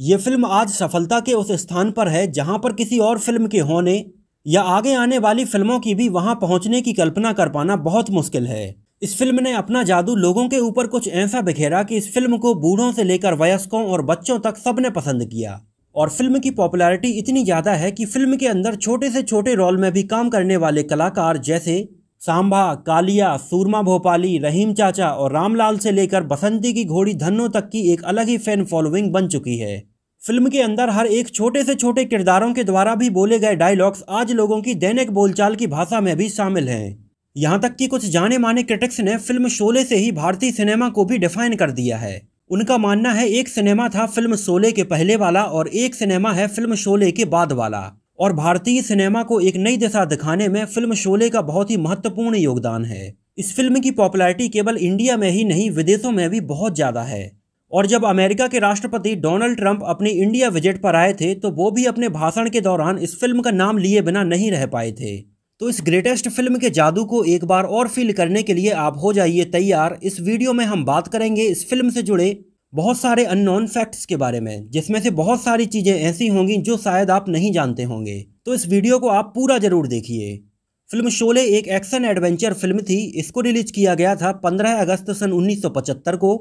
ये फिल्म आज सफलता के उस स्थान पर है जहां पर किसी और फिल्म के होने या आगे आने वाली फिल्मों की भी वहां पहुंचने की कल्पना कर पाना बहुत मुश्किल है इस फिल्म ने अपना जादू लोगों के ऊपर कुछ ऐसा बिखेरा कि इस फिल्म को बूढ़ों से लेकर वयस्कों और बच्चों तक सबने पसंद किया और फिल्म की पॉपुलैरिटी इतनी ज़्यादा है कि फिल्म के अंदर छोटे से छोटे रोल में भी काम करने वाले कलाकार जैसे सांभा कालिया सूरमा भोपाली रहीम चाचा और रामलाल से लेकर बसंती की घोड़ी धन्नो तक की एक अलग ही फैन फॉलोइंग बन चुकी है फिल्म के अंदर हर एक छोटे से छोटे किरदारों के द्वारा भी बोले गए डायलॉग्स आज लोगों की दैनिक बोलचाल की भाषा में भी शामिल हैं यहाँ तक कि कुछ जाने माने क्रिटिक्स ने फिल्म शोले से ही भारतीय सिनेमा को भी डिफाइन कर दिया है उनका मानना है एक सिनेमा था फिल्म शोले के पहले वाला और एक सिनेमा है फिल्म शोले के बाद वाला और भारतीय सिनेमा को एक नई दिशा दिखाने में फिल्म शोले का बहुत ही महत्वपूर्ण योगदान है इस फिल्म की पॉपुलैरिटी केवल इंडिया में ही नहीं विदेशों में भी बहुत ज़्यादा है और जब अमेरिका के राष्ट्रपति डोनाल्ड ट्रंप अपने इंडिया विजिट पर आए थे तो वो भी अपने भाषण के दौरान इस फिल्म का नाम लिए बिना नहीं रह पाए थे तो इस ग्रेटेस्ट फिल्म के जादू को एक बार और फील करने के लिए आप हो जाइए तैयार इस वीडियो में हम बात करेंगे इस फिल्म से जुड़े बहुत सारे अननोन फैक्ट्स के बारे में जिसमें से बहुत सारी चीज़ें ऐसी होंगी जो शायद आप नहीं जानते होंगे तो इस वीडियो को आप पूरा ज़रूर देखिए फिल्म शोले एक एक्शन एडवेंचर फिल्म थी इसको रिलीज किया गया था 15 अगस्त सन 1975 को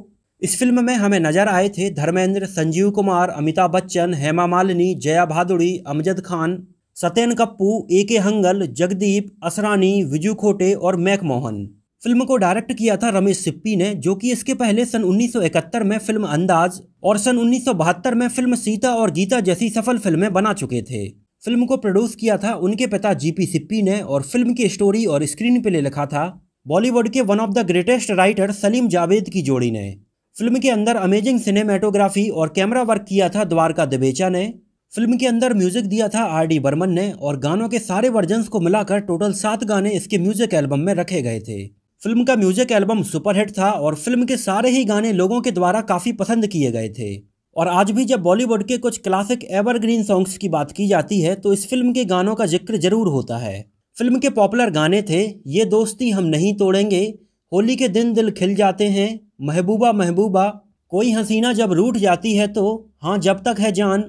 इस फिल्म में हमें नजर आए थे धर्मेंद्र संजीव कुमार अमिताभ बच्चन हेमा मालिनी जया भादुड़ी अमजद खान सत्यन कप्पू ए के हंगल जगदीप असरानी विजू खोटे और मैकमोहन फिल्म को डायरेक्ट किया था रमेश सिप्पी ने जो कि इसके पहले सन 1971 में फिल्म अंदाज और सन 1972 में फिल्म सीता और गीता जैसी सफल फिल्में बना चुके थे फिल्म को प्रोड्यूस किया था उनके पिता जीपी सिप्पी ने और फिल्म की स्टोरी और स्क्रीन ले लिखा था बॉलीवुड के one of the greatest writer Salim Javed की जोड़ी ने फिल्म के अंदर अमेजिंग सिनेमेटोग्राफी और कैमरा वर्क किया था द्वारका दिबेचा ने फिल्म के अंदर म्यूजिक दिया था आर डी बर्मन ने और गानों के सारे वर्जन्स को मिलाकर टोटल सात गाने इसके म्यूजिक एल्बम में रखे गए थे फिल्म का म्यूजिक एल्बम सुपरहिट था और फिल्म के सारे ही गाने लोगों के द्वारा काफ़ी पसंद किए गए थे और आज भी जब बॉलीवुड के कुछ क्लासिक एवरग्रीन सॉन्ग्स की बात की जाती है तो इस फिल्म के गानों का जिक्र जरूर होता है फिल्म के पॉपुलर गाने थे ये दोस्ती हम नहीं तोड़ेंगे होली के दिन दिल खिल जाते हैं महबूबा महबूबा कोई हसीना जब रूठ जाती है तो हाँ जब तक है जान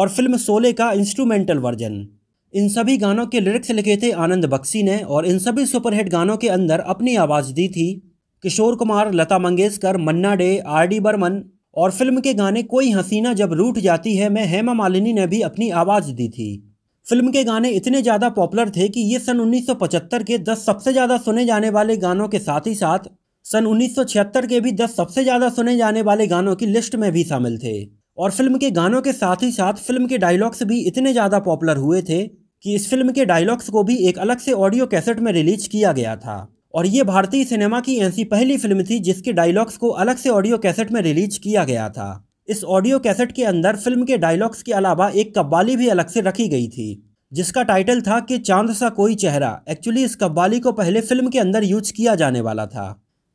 और फिल्म सोले का इंस्ट्रूमेंटल वर्जन इन सभी गानों के लिरिक्स लिखे थे आनंद बख्शी ने और इन सभी सुपरहिट गानों के अंदर अपनी आवाज़ दी थी किशोर कुमार लता मंगेशकर मन्ना डे आर डी बर्मन और फिल्म के गाने कोई हसीना जब रूठ जाती है मैं हेमा मालिनी ने भी अपनी आवाज़ दी थी फिल्म के गाने इतने ज़्यादा पॉपुलर थे कि ये सन 1975 के 10 सबसे ज़्यादा सुने जाने वाले गानों के साथ ही साथ सन 1976 के भी 10 सबसे ज़्यादा सुने जाने वाले गानों की लिस्ट में भी शामिल थे और फिल्म के गानों के साथ ही साथ फिल्म के डायलॉग्स भी इतने ज़्यादा पॉपुलर हुए थे कि इस फिल्म के डायलॉग्स को भी एक अलग से ऑडियो कैसेट में रिलीज किया गया था और ये भारतीय सिनेमा की ऐसी पहली फिल्म थी जिसके डायलॉग्स को अलग से ऑडियो कैसेट में रिलीज किया गया था इस ऑडियो कैसेट के अंदर फिल्म के डायलॉग्स के अलावा एक कब्बाली भी अलग से रखी गई थी जिसका टाइटल था कि चांद सा कोई चेहरा एक्चुअली इस कब्बाली को पहले फिल्म के अंदर यूज किया जाने वाला था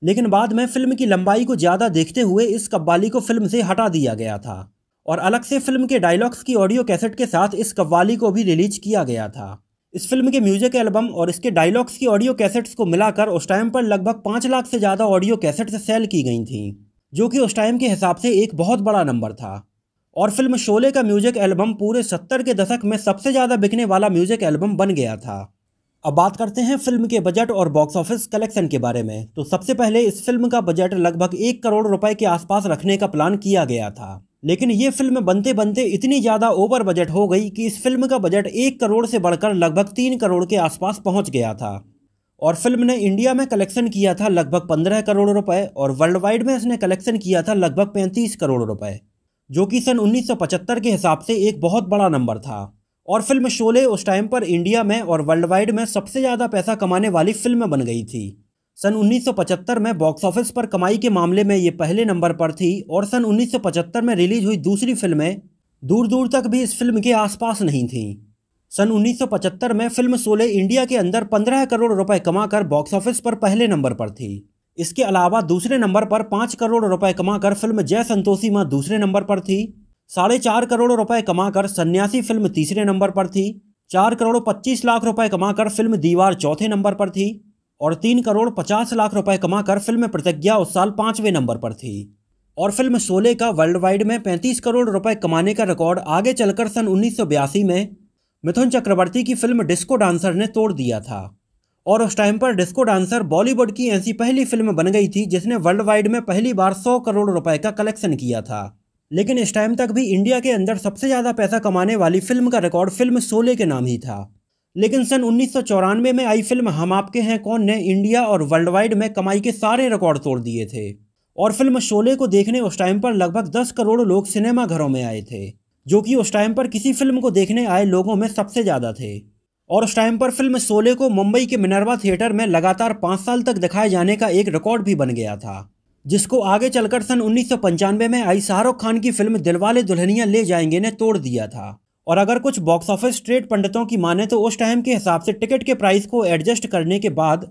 लेकिन बाद में फिल्म की लंबाई को ज़्यादा देखते हुए इस कब्बाली को फिल्म से हटा दिया गया था और अलग से फिल्म के डायलॉग्स की ऑडियो कैसेट के साथ इस कव्वाली को भी रिलीज किया गया था इस फिल्म के म्यूजिक एल्बम और इसके डायलॉग्स की ऑडियो कैसेट्स को मिलाकर उस टाइम पर लगभग पाँच लाख से ज़्यादा ऑडियो कैसेट्स सेल की गई थीं जो कि उस टाइम के हिसाब से एक बहुत बड़ा नंबर था और फिल्म शोले का म्यूजिक एल्बम पूरे सत्तर के दशक में सबसे ज़्यादा बिकने वाला म्यूजिक एल्बम बन गया था अब बात करते हैं फिल्म के बजट और बॉक्स ऑफिस कलेक्शन के बारे में तो सबसे पहले इस फिल्म का बजट लगभग एक करोड़ रुपए के आसपास रखने का प्लान किया गया था लेकिन ये फिल्म बनते बनते इतनी ज़्यादा ओवर बजट हो गई कि इस फिल्म का बजट एक करोड़ से बढ़कर लगभग तीन करोड़ के आसपास पहुंच गया था और फिल्म ने इंडिया में कलेक्शन किया था लगभग पंद्रह करोड़ रुपए और वर्ल्ड वाइड में इसने कलेक्शन किया था लगभग पैंतीस करोड़ रुपए जो कि सन उन्नीस के हिसाब से एक बहुत बड़ा नंबर था और फिल्म शोले उस टाइम पर इंडिया में और वर्ल्ड वाइड में सबसे ज़्यादा पैसा कमाने वाली फिल्म बन गई थी सन 1975 में बॉक्स ऑफिस पर कमाई के मामले में ये पहले नंबर पर थी और सन 1975 में रिलीज हुई दूसरी फिल्में दूर दूर तक भी इस फिल्म के आसपास नहीं थीं सन 1975 में फिल्म सोले इंडिया के अंदर 15 करोड़ रुपए कमाकर बॉक्स ऑफिस पर पहले नंबर पर थी इसके अलावा दूसरे नंबर पर पाँच करोड़ रुपए कमाकर फिल्म जय संतोषी माँ दूसरे नंबर पर थी साढ़े चार करोड़ रुपए कमाकर सन्यासी फिल्म तीसरे नंबर पर थी चार करोड़ पच्चीस लाख रुपए कमाकर फिल्म दीवार चौथे नंबर पर थी और तीन करोड़ पचास लाख रुपए कमाकर फिल्म प्रतिज्ञा उस साल पांचवें नंबर पर थी और फिल्म शोले का वर्ल्ड वाइड में पैंतीस करोड़ रुपए कमाने का रिकॉर्ड आगे चलकर सन उन्नीस में मिथुन चक्रवर्ती की फिल्म डिस्को डांसर ने तोड़ दिया था और उस टाइम पर डिस्को डांसर बॉलीवुड की ऐसी पहली फिल्म बन गई थी जिसने वर्ल्ड वाइड में पहली बार सौ करोड़ रुपए का कलेक्शन किया था लेकिन इस टाइम तक भी इंडिया के अंदर सबसे ज़्यादा पैसा कमाने वाली फिल्म का रिकॉर्ड फिल्म शोले के नाम ही था लेकिन सन उन्नीस में आई फिल्म हम आपके हैं कौन ने इंडिया और वर्ल्ड वाइड में कमाई के सारे रिकॉर्ड तोड़ दिए थे और फिल्म शोले को देखने उस टाइम पर लगभग 10 करोड़ लोग सिनेमा घरों में आए थे जो कि उस टाइम पर किसी फिल्म को देखने आए लोगों में सबसे ज़्यादा थे और उस टाइम पर फिल्म शोले को मुंबई के मिनरवा थिएटर में लगातार पाँच साल तक दिखाए जाने का एक रिकॉर्ड भी बन गया था जिसको आगे चलकर सन उन्नीस में आई शाहरुख खान की फिल्म दिलवाले दुल्हनिया ले जाएंगे ने तोड़ दिया था और अगर कुछ बॉक्स ऑफिस ट्रेड पंडितों की माने तो उस टाइम के हिसाब से टिकट के प्राइस को एडजस्ट करने के बाद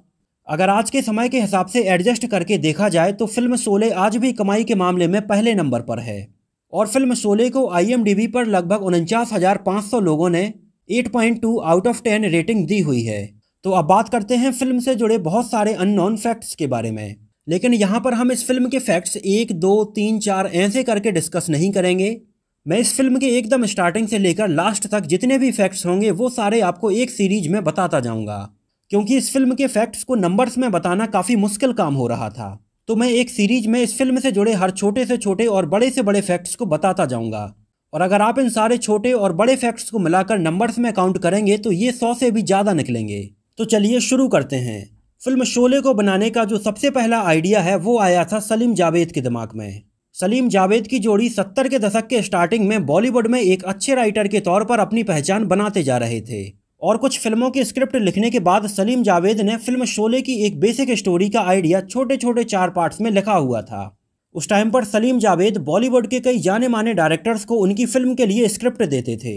अगर आज के समय के हिसाब से एडजस्ट करके देखा जाए तो फिल्म सोले आज भी कमाई के मामले में पहले नंबर पर है और फिल्म सोले को आई पर लगभग उनचास लोगों ने 8.2 आउट ऑफ 10 रेटिंग दी हुई है तो अब बात करते हैं फिल्म से जुड़े बहुत सारे अननोन फैक्ट्स के बारे में लेकिन यहाँ पर हम इस फिल्म के फैक्ट्स एक दो तीन चार ऐसे करके डिस्कस नहीं करेंगे मैं इस फिल्म के एकदम स्टार्टिंग से लेकर लास्ट तक जितने भी फैक्ट्स होंगे वो सारे आपको एक सीरीज में बताता जाऊंगा क्योंकि इस फिल्म के फैक्ट्स को नंबर्स में बताना काफ़ी मुश्किल काम हो रहा था तो मैं एक सीरीज में इस फिल्म से जुड़े हर छोटे से छोटे और बड़े से बड़े फैक्ट्स को बताता जाऊंगा और अगर आप इन सारे छोटे और बड़े फैक्ट्स को मिलाकर नंबर्स में काउंट करेंगे तो ये सौ से भी ज़्यादा निकलेंगे तो चलिए शुरू करते हैं फिल्म शोले को बनाने का जो सबसे पहला आइडिया है वो आया था सलीम जावेद के दिमाग में सलीम जावेद की जोड़ी सत्तर के दशक के स्टार्टिंग में बॉलीवुड में एक अच्छे राइटर के तौर पर अपनी पहचान बनाते जा रहे थे और कुछ फिल्मों के स्क्रिप्ट लिखने के बाद सलीम जावेद ने फिल्म शोले की एक बेसिक स्टोरी का आइडिया छोटे छोटे चार पार्ट्स में लिखा हुआ था उस टाइम पर सलीम जावेद बॉलीवुड के कई जाने माने डायरेक्टर्स को उनकी फिल्म के लिए स्क्रिप्ट देते थे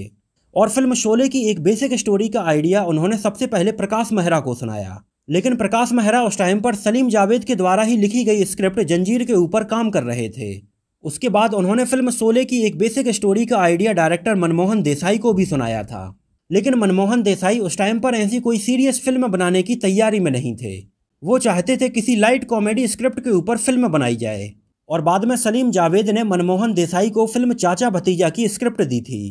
और फिल्म शोले की एक बेसिक स्टोरी का आइडिया उन्होंने सबसे पहले प्रकाश मेहरा को सुनाया लेकिन प्रकाश मेहरा उस टाइम पर सलीम जावेद के द्वारा ही लिखी गई स्क्रिप्ट जंजीर के ऊपर काम कर रहे थे उसके बाद उन्होंने फिल्म शोले की एक बेसिक स्टोरी का आइडिया डायरेक्टर मनमोहन देसाई को भी सुनाया था लेकिन मनमोहन देसाई उस टाइम पर ऐसी कोई सीरियस फिल्म बनाने की तैयारी में नहीं थे वो चाहते थे किसी लाइट कॉमेडी स्क्रिप्ट के ऊपर फिल्म बनाई जाए और बाद में सलीम जावेद ने मनमोहन देसाई को फिल्म चाचा भतीजा की स्क्रिप्ट दी थी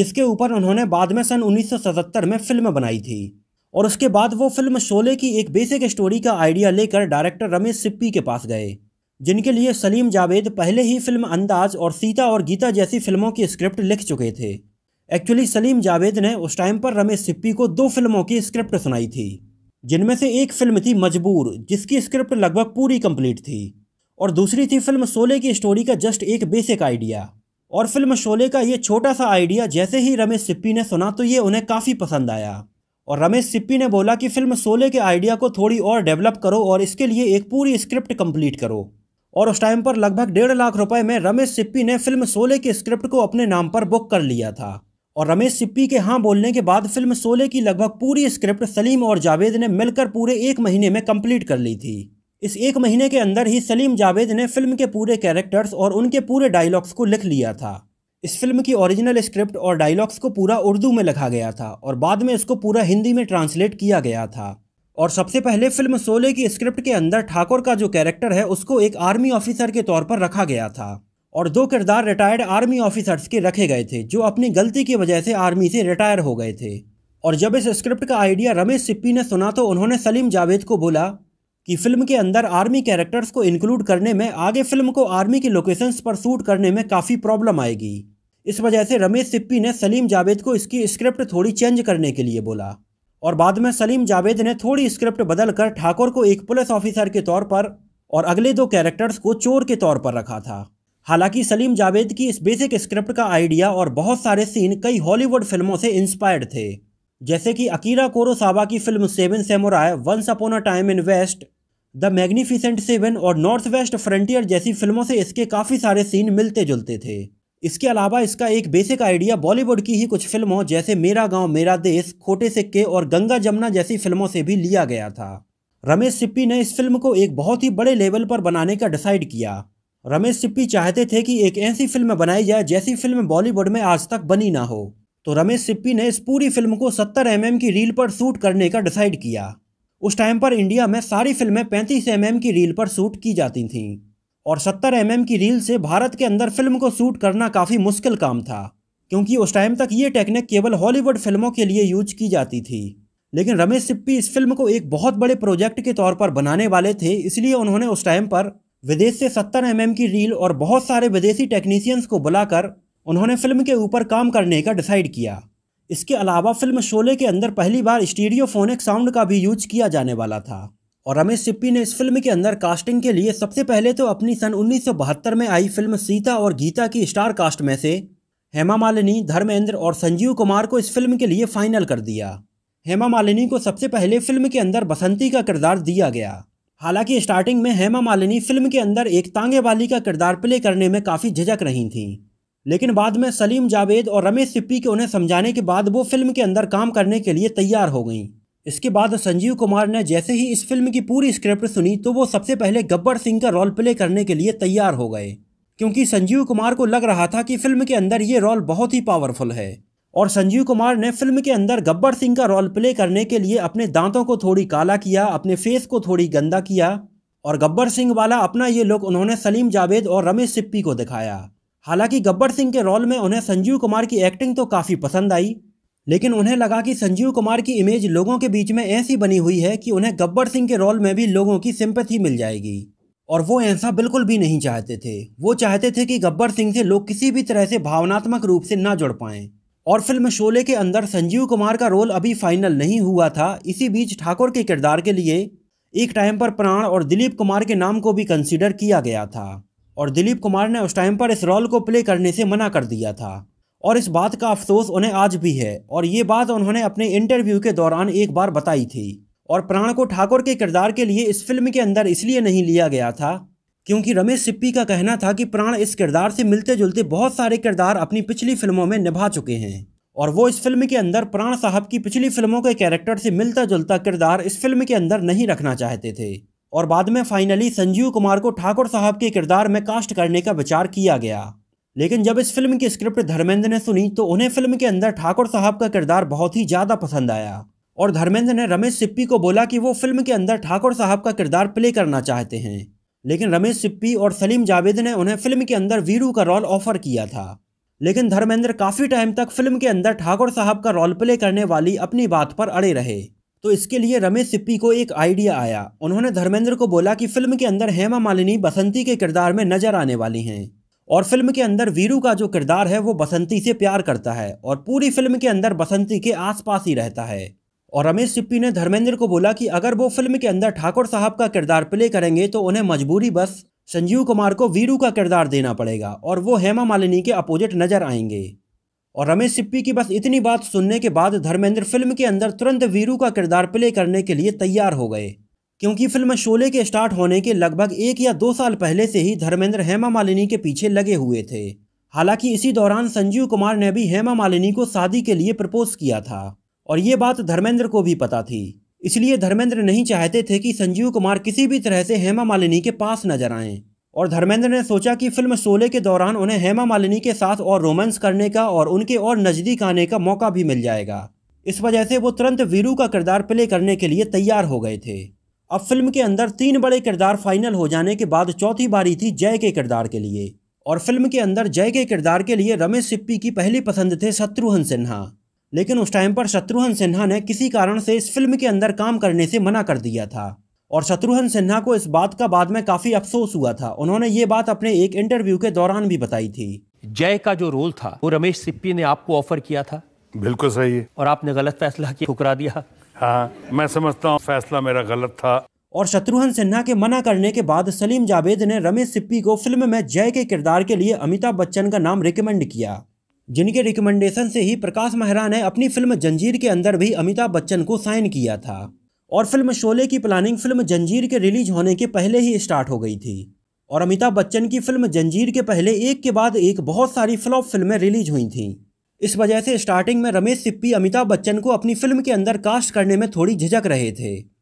जिसके ऊपर उन्होंने बाद में सन 1977 में फिल्म बनाई थी और उसके बाद वो फिल्म शोले की एक बेसिक स्टोरी का आइडिया लेकर डायरेक्टर रमेश सिप्पी के पास गए जिनके लिए सलीम जावेद पहले ही फिल्म अंदाज और सीता और गीता जैसी फिल्मों की स्क्रिप्ट लिख चुके थे एक्चुअली सलीम जावेद ने उस टाइम पर रमेश सिप्पी को दो फिल्मों की स्क्रिप्ट सुनाई थी जिनमें से एक फिल्म थी मजबूर जिसकी स्क्रिप्ट लगभग पूरी कंप्लीट थी और दूसरी थी फिल्म शोले की स्टोरी का जस्ट एक बेसिक आइडिया और फिल्म शोले का ये छोटा सा आइडिया जैसे ही रमेश सिप्पी ने सुना तो ये उन्हें काफ़ी पसंद आया और रमेश सिप्पी ने बोला कि फिल्म शोले के आइडिया को थोड़ी और डेवलप करो और इसके लिए एक पूरी स्क्रिप्ट कंप्लीट करो और उस टाइम पर लगभग डेढ़ लाख रुपए में रमेश सिप्पी ने फिल्म सोले के स्क्रिप्ट को अपने नाम पर बुक कर लिया था और रमेश सिप्पी के हाँ बोलने के बाद फिल्म सोले की लगभग पूरी स्क्रिप्ट सलीम और जावेद ने मिलकर पूरे एक महीने में कम्प्लीट कर ली थी इस एक महीने के अंदर ही सलीम जावेद ने फिल्म के पूरे कैरेक्टर्स और उनके पूरे डायलॉग्स को लिख लिया था इस फिल्म की ओरिजिनल स्क्रिप्ट और डायलॉग्स को पूरा उर्दू में लिखा गया था और बाद में इसको पूरा हिंदी में ट्रांसलेट किया गया था और सबसे पहले फिल्म सोले की स्क्रिप्ट के अंदर ठाकुर का जो कैरेक्टर है उसको एक आर्मी ऑफिसर के तौर पर रखा गया था और दो किरदार रिटायर्ड आर्मी ऑफिसर्स के रखे गए थे जो अपनी गलती की वजह से आर्मी से रिटायर हो गए थे और जब इस स्क्रिप्ट का आइडिया रमेश सिप्पी ने सुना तो उन्होंने सलीम जावेद को बोला कि फिल्म के अंदर आर्मी कैरेक्टर्स को इंक्लूड करने में आगे फिल्म को आर्मी के लोकेशंस पर शूट करने में काफ़ी प्रॉब्लम आएगी इस वजह से रमेश सिप्पी ने सलीम जावेद को इसकी स्क्रिप्ट थोड़ी चेंज करने के लिए बोला और बाद में सलीम जावेद ने थोड़ी स्क्रिप्ट बदल कर ठाकुर को एक पुलिस ऑफिसर के तौर पर और अगले दो कैरेक्टर्स को चोर के तौर पर रखा था हालांकि सलीम जावेद की इस बेसिक स्क्रिप्ट का आइडिया और बहुत सारे सीन कई हॉलीवुड फिल्मों से इंस्पायर्ड थे जैसे कि अकीरा कोरोसावा की film seven samurai once upon a time in west the magnificent seven और नॉर्थ वेस्ट फ्रंटियर जैसी फिल्मों से इसके काफ़ी सारे सीन मिलते जुलते थे इसके अलावा इसका एक बेसिक आइडिया बॉलीवुड की ही कुछ फिल्मों जैसे मेरा गांव मेरा देश खोटे सिक्के और गंगा जमुना जैसी फिल्मों से भी लिया गया था रमेश सिप्पी ने इस फिल्म को एक बहुत ही बड़े लेवल पर बनाने का डिसाइड किया रमेश सिप्पी चाहते थे कि एक ऐसी फिल्म बनाई जाए जैसी फिल्म बॉलीवुड में आज तक बनी ना हो तो रमेश सिप्पी ने इस पूरी फिल्म को सत्तर एम mm की रील पर शूट करने का डिसाइड किया उस टाइम पर इंडिया में सारी फिल्में पैंतीस एम mm की रील पर शूट की जाती थीं और 70 एम mm की रील से भारत के अंदर फिल्म को शूट करना काफ़ी मुश्किल काम था क्योंकि उस टाइम तक ये टेक्निक केवल हॉलीवुड फिल्मों के लिए यूज की जाती थी लेकिन रमेश सिप्पी इस फिल्म को एक बहुत बड़े प्रोजेक्ट के तौर पर बनाने वाले थे इसलिए उन्होंने उस टाइम पर विदेश से 70 एम mm की रील और बहुत सारे विदेशी टेक्नीसियंस को बुलाकर उन्होंने फिल्म के ऊपर काम करने का डिसाइड किया इसके अलावा फिल्म शोले के अंदर पहली बार स्टीडियोफोनिक साउंड का भी यूज किया जाने वाला था और रमेश सिप्पी ने इस फिल्म के अंदर कास्टिंग के लिए सबसे पहले तो अपनी सन उन्नीस में आई फिल्म सीता और गीता की स्टार कास्ट में से हेमा मालिनी धर्मेंद्र और संजीव कुमार को इस फिल्म के लिए फाइनल कर दिया हेमा मालिनी को सबसे पहले फिल्म के अंदर बसंती का किरदार दिया गया हालांकि स्टार्टिंग में हेमा मालिनी फिल्म के अंदर एक तांगे वाली का किरदार प्ले करने में काफ़ी झिझक रही थीं लेकिन बाद में सलीम जावेद और रमेश सिप्पी के उन्हें समझाने के बाद वो फिल्म के अंदर काम करने के लिए तैयार हो गईं इसके बाद संजीव कुमार ने जैसे ही इस फिल्म की पूरी स्क्रिप्ट सुनी तो वो सबसे पहले गब्बर सिंह का रोल प्ले करने के लिए तैयार हो गए क्योंकि संजीव कुमार को लग रहा था कि फिल्म के अंदर ये रोल बहुत ही पावरफुल है और संजीव कुमार ने फिल्म के अंदर गब्बर सिंह का रोल प्ले करने के लिए अपने दांतों को थोड़ी काला किया अपने फेस को थोड़ी गंदा किया और गब्बर सिंह वाला अपना ये लुक उन्होंने सलीम जावेद और रमेश सिप्पी को दिखाया हालांकि गब्बर सिंह के रोल में उन्हें संजीव कुमार की एक्टिंग तो काफ़ी पसंद आई लेकिन उन्हें लगा कि संजीव कुमार की इमेज लोगों के बीच में ऐसी बनी हुई है कि उन्हें गब्बर सिंह के रोल में भी लोगों की सिंपथी मिल जाएगी और वो ऐसा बिल्कुल भी नहीं चाहते थे वो चाहते थे कि गब्बर सिंह से लोग किसी भी तरह से भावनात्मक रूप से ना जुड़ पाएँ और फिल्म शोले के अंदर संजीव कुमार का रोल अभी फाइनल नहीं हुआ था इसी बीच ठाकुर के किरदार के लिए एक टाइम पर प्राण और दिलीप कुमार के नाम को भी कंसिडर किया गया था और दिलीप कुमार ने उस टाइम पर इस रोल को प्ले करने से मना कर दिया था और इस बात का अफसोस उन्हें आज भी है और ये बात उन्होंने अपने इंटरव्यू के दौरान एक बार बताई थी और प्राण को ठाकुर के किरदार के लिए इस फिल्म के अंदर इसलिए नहीं लिया गया था क्योंकि रमेश सिप्पी का कहना था कि प्राण इस किरदार से मिलते जुलते बहुत सारे किरदार अपनी पिछली फिल्मों में निभा चुके हैं और वो इस फिल्म के अंदर प्राण साहब की पिछली फिल्मों के कैरेक्टर से मिलता जुलता किरदार इस फिल्म के अंदर नहीं रखना चाहते थे और बाद में फाइनली संजीव कुमार को ठाकुर साहब के किरदार में कास्ट करने का विचार किया गया लेकिन जब इस फिल्म की स्क्रिप्ट धर्मेंद्र ने सुनी तो उन्हें फिल्म के अंदर ठाकुर साहब का किरदार बहुत ही ज़्यादा पसंद आया और धर्मेंद्र ने रमेश सिप्पी को बोला कि वो फिल्म के अंदर ठाकुर साहब का किरदार प्ले करना चाहते हैं लेकिन रमेश सिप्पी और सलीम जावेद ने उन्हें फिल्म के अंदर वीरू का रोल ऑफर किया था लेकिन धर्मेंद्र काफ़ी टाइम तक फिल्म के अंदर ठाकुर साहब का रोल प्ले करने वाली अपनी बात पर अड़े रहे तो इसके लिए रमेश सिप्पी को एक आइडिया आया उन्होंने धर्मेंद्र को बोला कि फिल्म के अंदर हेमा मालिनी बसंती के किरदार में नजर आने वाली हैं और फिल्म के अंदर वीरू का जो किरदार है वो बसंती से प्यार करता है और पूरी फिल्म के अंदर बसंती के आसपास ही रहता है और रमेश सिप्पी ने धर्मेंद्र को बोला कि अगर वो फिल्म के अंदर ठाकुर साहब का किरदार प्ले करेंगे तो उन्हें मजबूरी बस संजीव कुमार को वीरू का किरदार देना पड़ेगा और वो हेमा मालिनी के अपोजिट नजर आएंगे और रमेश सिप्पी की बस इतनी बात सुनने के बाद धर्मेंद्र फिल्म के अंदर तुरंत वीरू का किरदार प्ले करने के लिए तैयार हो गए क्योंकि फिल्म शोले के स्टार्ट होने के लगभग एक या दो साल पहले से ही धर्मेंद्र हेमा मालिनी के पीछे लगे हुए थे हालांकि इसी दौरान संजीव कुमार ने भी हेमा मालिनी को शादी के लिए प्रपोज किया था और ये बात धर्मेंद्र को भी पता थी इसलिए धर्मेंद्र नहीं चाहते थे कि संजीव कुमार किसी भी तरह से हेमा मालिनी के पास नजर आएं और धर्मेंद्र ने सोचा कि फिल्म शोले के दौरान उन्हें हेमा मालिनी के साथ और रोमांस करने का और उनके और नज़दीक आने का मौका भी मिल जाएगा इस वजह से वो तुरंत वीरू का किरदार प्ले करने के लिए तैयार हो गए थे अब फिल्म के अंदर तीन बड़े किरदार फाइनल हो जाने के बाद चौथी बारी थी जय के किरदार के लिए और फिल्म के अंदर जय के किरदार के लिए रमेश सिप्पी की पहली पसंद थे शत्रुघ्न सिन्हा लेकिन उस टाइम पर शत्रुघ्न सिन्हा ने किसी कारण से इस फिल्म के अंदर काम करने से मना कर दिया था और शत्रुघ्न सिन्हा को इस बात का बाद में काफ़ी अफसोस हुआ था उन्होंने ये बात अपने एक इंटरव्यू के दौरान भी बताई थी जय का जो रोल था वो रमेश सिप्पी ने आपको ऑफर किया था बिल्कुल सही है और आपने गलत फैसला किया ठुकरा दिया हाँ मैं समझता हूँ फैसला मेरा गलत था और शत्रुघ्न सिन्हा के मना करने के बाद सलीम जावेद ने रमेश सिप्पी को फिल्म में जय के किरदार के लिए अमिताभ बच्चन का नाम रिकमेंड किया जिनके रिकमेंडेशन से ही प्रकाश मेहरा ने अपनी फिल्म जंजीर के अंदर भी अमिताभ बच्चन को साइन किया था और फिल्म शोले की प्लानिंग फिल्म जंजीर के रिलीज होने के पहले ही स्टार्ट हो गई थी और अमिताभ बच्चन की फिल्म जंजीर के पहले एक के बाद एक बहुत सारी फ्लॉप फिल्में रिलीज हुई थीं इस वजह से स्टार्टिंग में रमेश सिप्पी अमिताभ बच्चन को अपनी फिल्म के अंदर कास्ट करने में थोड़ी झिझक रहे थे